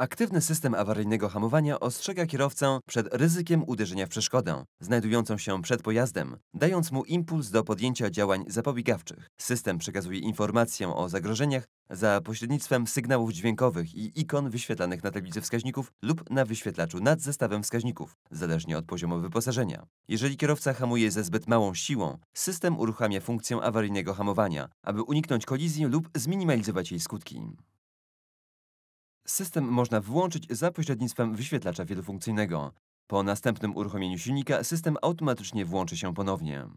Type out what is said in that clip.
Aktywny system awaryjnego hamowania ostrzega kierowcę przed ryzykiem uderzenia w przeszkodę, znajdującą się przed pojazdem, dając mu impuls do podjęcia działań zapobiegawczych. System przekazuje informację o zagrożeniach za pośrednictwem sygnałów dźwiękowych i ikon wyświetlanych na tablicy wskaźników lub na wyświetlaczu nad zestawem wskaźników, zależnie od poziomu wyposażenia. Jeżeli kierowca hamuje ze zbyt małą siłą, system uruchamia funkcję awaryjnego hamowania, aby uniknąć kolizji lub zminimalizować jej skutki. System można włączyć za pośrednictwem wyświetlacza wielofunkcyjnego. Po następnym uruchomieniu silnika system automatycznie włączy się ponownie.